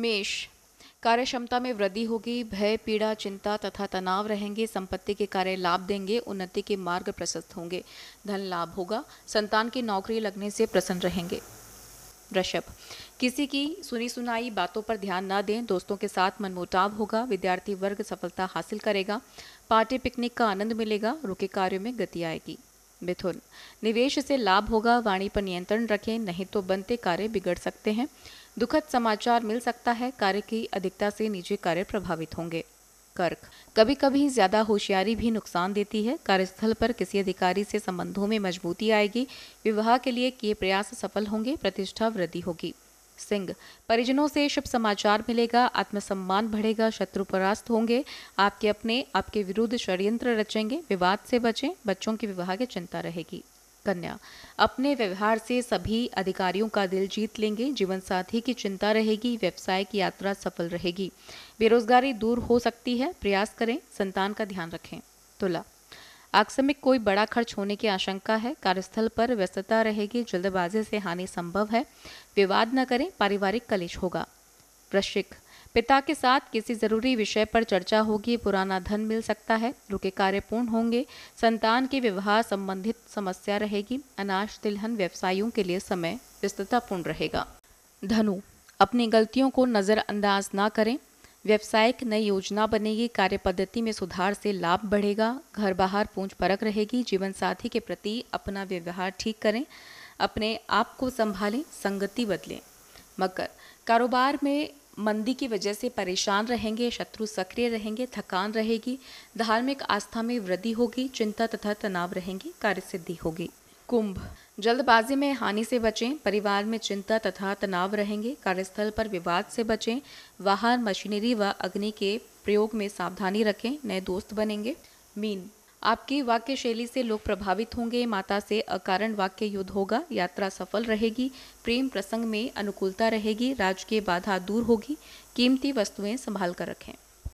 मेष कार्य क्षमता में वृद्धि होगी भय पीड़ा चिंता तथा तनाव रहेंगे संपत्ति के कार्य लाभ देंगे उन्नति के मार्ग प्रशस्त होंगे धन लाभ होगा संतान की नौकरी लगने से प्रसन्न रहेंगे वृषभ किसी की सुनी सुनाई बातों पर ध्यान न दें दोस्तों के साथ मनमुटाव होगा विद्यार्थी वर्ग सफलता हासिल करेगा पार्टी पिकनिक का आनंद मिलेगा रुके कार्यों में गति आएगी मिथुन निवेश से लाभ होगा वाणी पर नियंत्रण रखें नहीं तो बनते कार्य बिगड़ सकते हैं दुखद समाचार मिल सकता है कार्य की अधिकता से निजी कार्य प्रभावित होंगे कर्क कभी कभी ज्यादा होशियारी भी नुकसान देती है कार्यस्थल पर किसी अधिकारी से संबंधों में मजबूती आएगी विवाह के लिए किए प्रयास सफल होंगे प्रतिष्ठा वृद्धि होगी सिंह परिजनों से शुभ समाचार मिलेगा आत्मसम्मान बढ़ेगा शत्रु परास्त होंगे आपके अपने आपके विरुद्ध षड्यंत्र रचेंगे विवाद से बचें बच्चों के विवाह की चिंता रहेगी कन्या अपने व्यवहार से सभी अधिकारियों का दिल जीत लेंगे जीवन साथी की चिंता रहेगी व्यवसाय की यात्रा सफल रहेगी बेरोजगारी दूर हो सकती है प्रयास करें संतान का ध्यान रखें तुला आकस्मिक कोई बड़ा खर्च होने की आशंका है कार्यस्थल पर व्यस्तता रहेगी जल्दबाजी से हानि संभव है विवाद न करें पारिवारिक कलेश होगा वृश्चिक पिता के साथ किसी जरूरी विषय पर चर्चा होगी पुराना धन मिल सकता है रुके कार्य पूर्ण होंगे संतान के विवाह संबंधित समस्या रहेगी अनाज तिलहन व्यवसायों के लिए समय व्यस्ततापूर्ण रहेगा धनु अपनी गलतियों को नज़रअंदाज ना करें व्यवसायिक नई योजना बनेगी कार्य पद्धति में सुधार से लाभ बढ़ेगा घर बाहर पूंछ परख रहेगी जीवन साथी के प्रति अपना व्यवहार ठीक करें अपने आप को संभालें संगति बदलें मकर कारोबार में मंदी की वजह से परेशान रहेंगे शत्रु सक्रिय रहेंगे थकान रहेगी धार्मिक आस्था में वृद्धि होगी चिंता तथा तनाव रहेंगी सिद्धि होगी कुंभ जल्दबाजी में हानि से बचें परिवार में चिंता तथा तनाव रहेंगे कार्यस्थल पर विवाद से बचें वाहन मशीनरी व वा अग्नि के प्रयोग में सावधानी रखें नए दोस्त बनेंगे मीन आपकी वाक्य शैली से लोग प्रभावित होंगे माता से अकारण वाक्य युद्ध होगा यात्रा सफल रहेगी प्रेम प्रसंग में अनुकूलता रहेगी राजकीय बाधा दूर होगी कीमती वस्तुएं संभाल कर रखें